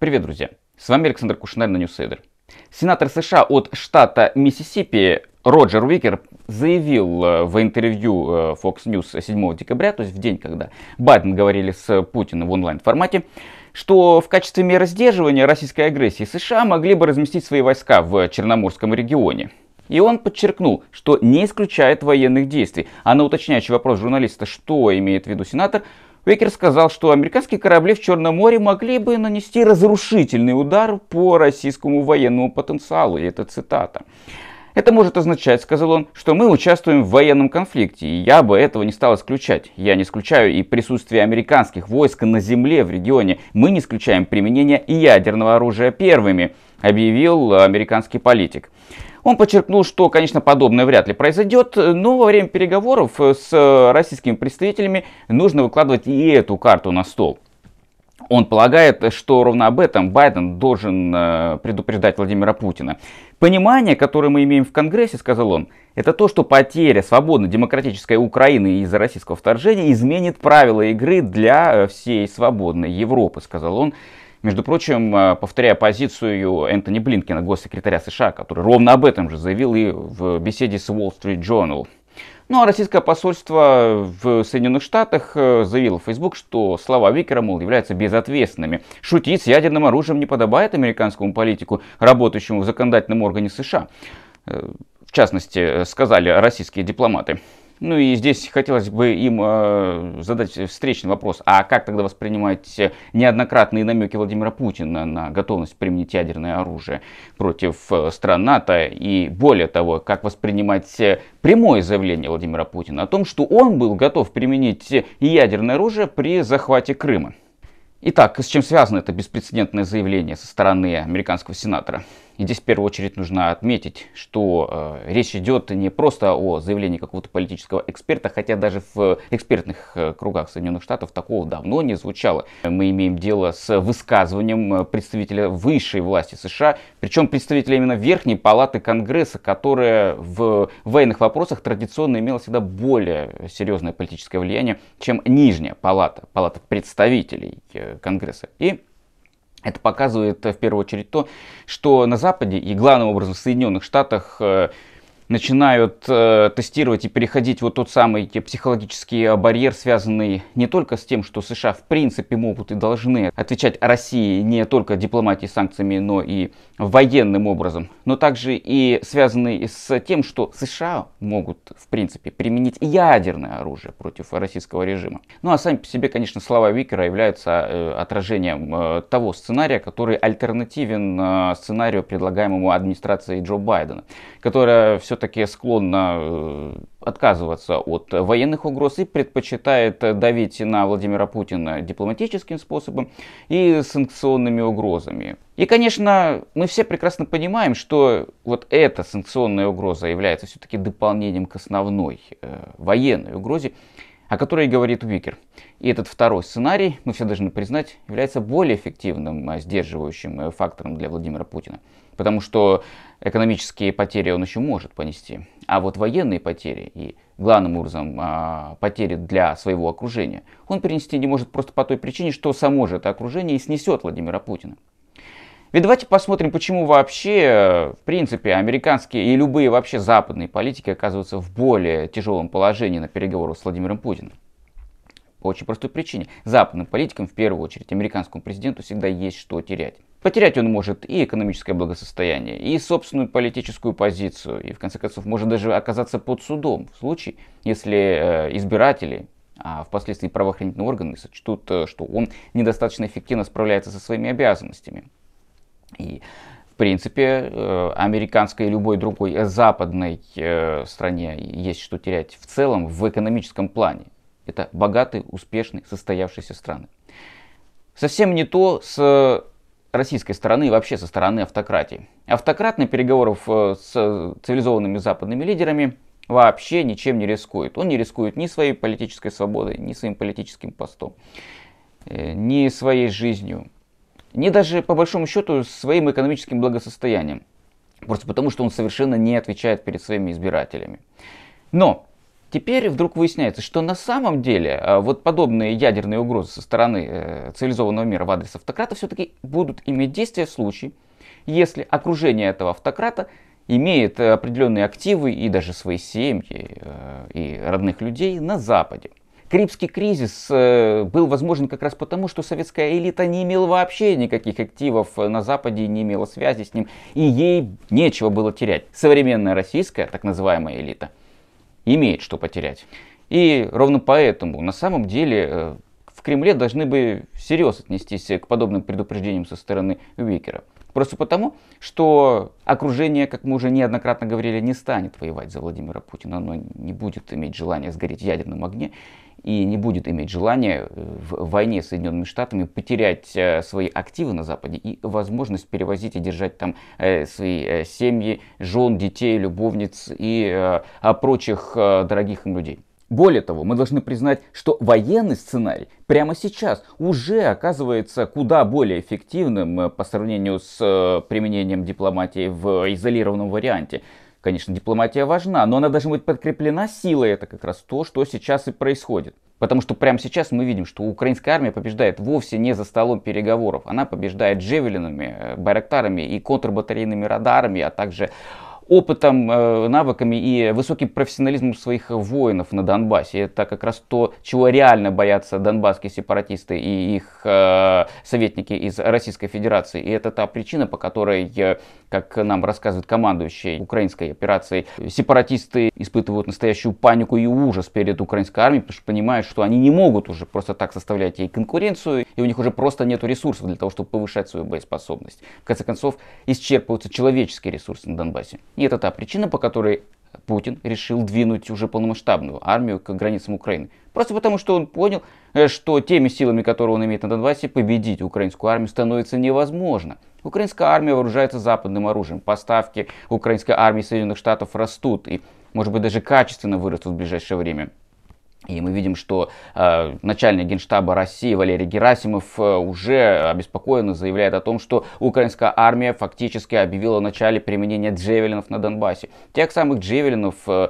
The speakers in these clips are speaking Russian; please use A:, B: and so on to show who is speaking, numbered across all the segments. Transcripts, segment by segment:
A: Привет, друзья! С вами Александр Кушнер на Ньюсейдер. Сенатор США от штата Миссисипи Роджер Уикер заявил э, в интервью э, Fox News 7 декабря, то есть в день, когда Байден говорили с Путиным в онлайн-формате, что в качестве меры сдерживания российской агрессии США могли бы разместить свои войска в Черноморском регионе. И он подчеркнул, что не исключает военных действий. А на уточняющий вопрос журналиста, что имеет в виду сенатор, Уэкер сказал, что американские корабли в Черном море могли бы нанести разрушительный удар по российскому военному потенциалу. И это цитата. Это может означать, сказал он, что мы участвуем в военном конфликте, и я бы этого не стал исключать. Я не исключаю и присутствие американских войск на земле в регионе. Мы не исключаем применение ядерного оружия первыми, объявил американский политик. Он подчеркнул, что, конечно, подобное вряд ли произойдет, но во время переговоров э, с российскими представителями нужно выкладывать и эту карту на стол. Он полагает, что ровно об этом Байден должен э, предупреждать Владимира Путина. Понимание, которое мы имеем в Конгрессе, сказал он, это то, что потеря свободной демократической Украины из-за российского вторжения изменит правила игры для э, всей свободной Европы, сказал он между прочим, э, повторяя позицию Энтони Блинкина, госсекретаря США, который ровно об этом же заявил и в беседе с Wall Street Journal. Ну а российское посольство в Соединенных Штатах э, заявило в Facebook, что слова Викера, мол, являются безответственными. Шутить с ядерным оружием не подобает американскому политику, работающему в законодательном органе США. Э, в частности, сказали российские дипломаты. Ну и здесь хотелось бы им э, задать встречный вопрос, а как тогда воспринимать э, неоднократные намеки Владимира Путина на готовность применить ядерное оружие против э, стран НАТО и более того, как воспринимать э, прямое заявление Владимира Путина о том, что он был готов применить ядерное оружие при захвате Крыма. Итак, с чем связано это беспрецедентное заявление со стороны американского сенатора? И здесь в первую очередь нужно отметить, что э, речь идет не просто о заявлении какого-то политического эксперта, хотя даже в экспертных э, кругах Соединенных Штатов такого давно не звучало. Мы имеем дело с высказыванием э, представителя высшей власти США, причем представителя именно Верхней Палаты Конгресса, которая в военных вопросах традиционно имела всегда более серьезное политическое влияние, чем Нижняя Палата, Палата представителей э, Конгресса. И это показывает э, в первую очередь то, что на Западе и главным образом в Соединенных Штатах э, начинают э, тестировать и переходить вот тот самый психологический барьер, связанный не только с тем, что США в принципе могут и должны отвечать России не только дипломатией, санкциями, но и военным образом, но также и связанные с тем, что США могут, в принципе, применить ядерное оружие против российского режима. Ну а сами по себе, конечно, слова Викера являются э, отражением э, того сценария, который альтернативен э, сценарию, предлагаемому администрацией Джо Байдена, которая все-таки склонна э, отказываться от военных угроз и предпочитает давить на Владимира Путина дипломатическим способом и санкционными угрозами. И, конечно, мы все прекрасно понимаем, что вот эта санкционная угроза является все-таки дополнением к основной э, военной угрозе, о которой говорит Уикер. И этот второй сценарий, мы все должны признать, является более эффективным э, сдерживающим э, фактором для Владимира Путина. Потому что экономические потери он еще может понести. А вот военные потери и, главным образом, а, потери для своего окружения он перенести не может просто по той причине, что само же это окружение и снесет Владимира Путина. Ведь давайте посмотрим, почему вообще, в принципе, американские и любые вообще западные политики оказываются в более тяжелом положении на переговорах с Владимиром Путиным. По очень простой причине. Западным политикам, в первую очередь, американскому президенту всегда есть что терять. Потерять он может и экономическое благосостояние, и собственную политическую позицию, и в конце концов может даже оказаться под судом в случае, если э, избиратели, а впоследствии правоохранительные органы сочтут, э, что он недостаточно эффективно справляется со своими обязанностями. И в принципе, э, американской и любой другой западной стране есть что терять в целом в экономическом плане. Это богатые, успешные, состоявшиеся страны. Совсем не то с российской стороны и вообще со стороны автократии. Автократ на переговоров э, с цивилизованными западными лидерами вообще ничем не рискует. Он не рискует ни своей политической свободой, ни своим политическим постом, э, ни своей жизнью, ни даже, по большому счету, своим экономическим благосостоянием. Просто потому, что он совершенно не отвечает перед своими избирателями. Но Теперь вдруг выясняется, что на самом деле э, вот подобные ядерные угрозы со стороны э, цивилизованного мира в адрес автократа все-таки будут иметь действие в случае, если окружение этого автократа имеет э, определенные активы и даже свои семьи и родных людей на Западе. Карибский кризис был возможен как раз потому, что советская элита не имела вообще никаких активов на Западе, не имела связи с ним, и ей нечего было терять. Современная российская, так называемая элита – имеет что потерять. И ровно поэтому на самом деле э, в Кремле должны бы всерьез отнестись к подобным предупреждениям со стороны Уикера. Просто потому, что окружение, как мы уже неоднократно говорили, не станет воевать за Владимира Путина. Оно не будет иметь желания сгореть в ядерном огне и не будет иметь желания э, в войне с Соединенными Штатами потерять э, свои активы на Западе и возможность перевозить и держать там э, свои семьи, жен, детей, любовниц и прочих дорогих им людей. Более того, мы должны признать, что военный сценарий прямо сейчас уже оказывается куда более эффективным э, по сравнению с э, применением дипломатии в изолированном варианте. Конечно, дипломатия важна, но она должна быть подкреплена силой. Это как раз то, что сейчас и происходит. Потому что прямо сейчас мы видим, что украинская армия побеждает вовсе не за столом переговоров. Она побеждает джевелинами, э, барактарами и контрбатарейными радарами, а также опытом, э, навыками и высоким профессионализмом своих воинов на Донбассе. Это как раз то, чего реально боятся донбасские сепаратисты и их э, советники из Российской Федерации. И это та причина, по которой, э, как нам рассказывает командующий украинской операцией, сепаратисты испытывают настоящую панику и ужас перед украинской армией, потому что понимают, что они не могут уже просто так составлять ей конкуренцию, и у них уже просто нет ресурсов для того, чтобы повышать свою боеспособность. В конце концов, исчерпываются человеческие ресурсы на Донбассе. И это та причина, по которой Путин решил двинуть уже полномасштабную армию к границам Украины. Просто потому, что он понял, э, что теми силами, которые он имеет на Донбассе, победить украинскую армию становится невозможно. Украинская армия вооружается западным оружием. Поставки украинской армии Соединенных Штатов растут и, может быть, даже качественно вырастут в ближайшее время. И мы видим, что э, начальник Генштаба России Валерий Герасимов э, уже обеспокоенно заявляет о том, что украинская армия фактически объявила о начале применения джевелинов на Донбассе. Тех самых джевелинов... Э,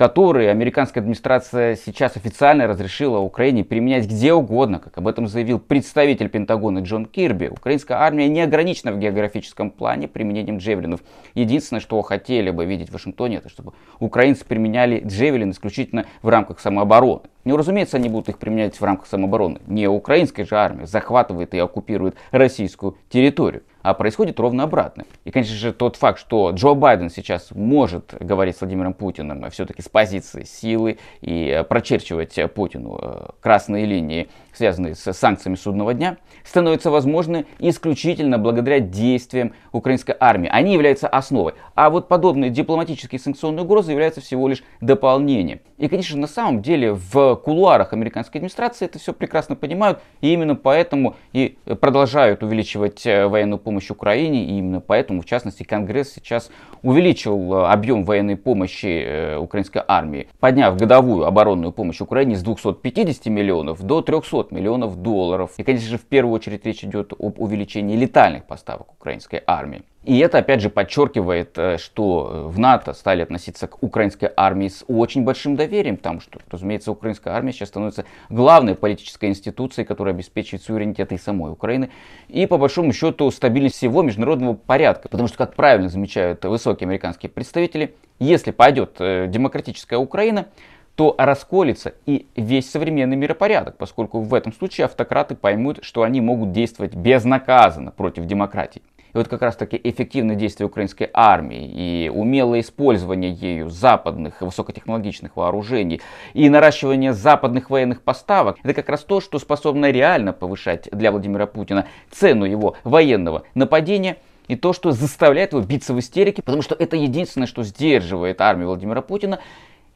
A: которые американская администрация сейчас официально разрешила Украине применять где угодно, как об этом заявил представитель Пентагона Джон Кирби. Украинская армия не ограничена в географическом плане применением джевелинов. Единственное, что хотели бы видеть в Вашингтоне, это чтобы украинцы применяли джевелин исключительно в рамках самообороны. Ну, разумеется, они будут их применять в рамках самообороны. Не украинская же армия захватывает и оккупирует российскую территорию, а происходит ровно обратное. И, конечно же, тот факт, что Джо Байден сейчас может говорить с Владимиром Путиным э, все-таки с позиции силы и э, прочерчивать э, Путину красные линии, связанные с санкциями судного дня, становится возможным исключительно благодаря действиям украинской армии. Они являются основой. А вот подобные дипломатические санкционные угрозы являются всего лишь дополнением. И, конечно, на самом деле в в кулуарах американской администрации это все прекрасно понимают, и именно поэтому и продолжают увеличивать э, военную помощь Украине, и именно поэтому, в частности, Конгресс сейчас увеличил э, объем военной помощи э, украинской армии, подняв годовую оборонную помощь Украине с 250 миллионов до 300 миллионов долларов. И, конечно же, в первую очередь речь идет об увеличении летальных поставок украинской армии. И это, опять же, подчеркивает, э, что э, в НАТО стали относиться к украинской армии с очень большим доверием, потому что, разумеется, украинская армия сейчас становится главной политической институцией, которая обеспечивает суверенитет и самой Украины, и, по большому счету, стабильность всего международного порядка. Потому что, как правильно замечают высокие американские представители, если пойдет э, демократическая Украина, то расколется и весь современный миропорядок, поскольку в этом случае автократы поймут, что они могут действовать безнаказанно против демократии. И вот как раз-таки эффективное действие украинской армии и умелое использование ею западных высокотехнологичных вооружений и наращивание западных военных поставок, это как раз то, что способно реально повышать для Владимира Путина цену его военного нападения и то, что заставляет его биться в истерике, потому что это единственное, что сдерживает армию Владимира Путина,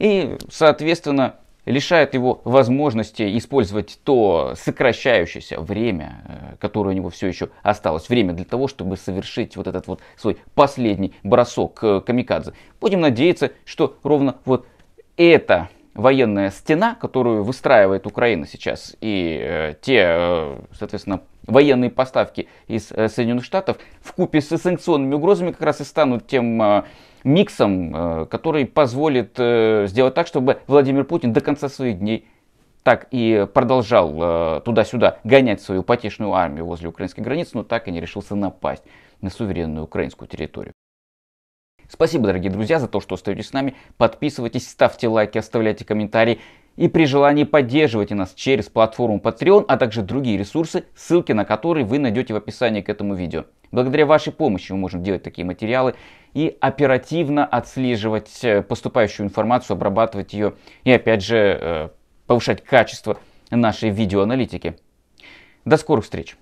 A: и, соответственно, лишает его возможности использовать то сокращающееся время, э, которое у него все еще осталось, время для того, чтобы совершить вот этот вот свой последний бросок камикадзе. Будем надеяться, что ровно вот эта военная стена, которую выстраивает Украина сейчас, и э, те, э, соответственно, военные поставки из э, Соединенных Штатов в купе с санкционными угрозами как раз и станут тем э, миксом, э, который позволит сделать так, чтобы Владимир Путин до конца своих дней так и продолжал туда-сюда гонять свою потешную армию возле украинской границы, но так и не решился напасть на суверенную украинскую территорию. Спасибо, дорогие друзья, за то, что остаетесь с нами. Подписывайтесь, ставьте лайки, оставляйте комментарии. И при желании поддерживайте нас через платформу Patreon, а также другие ресурсы, ссылки на которые вы найдете в описании к этому видео. Благодаря вашей помощи мы можем делать такие материалы и оперативно отслеживать э, поступающую информацию, обрабатывать ее и опять же э, повышать качество нашей видеоаналитики. До скорых встреч!